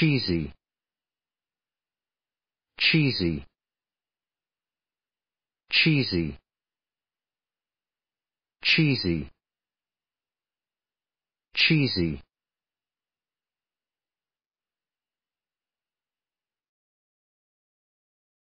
cheesy cheesy cheesy cheesy cheesy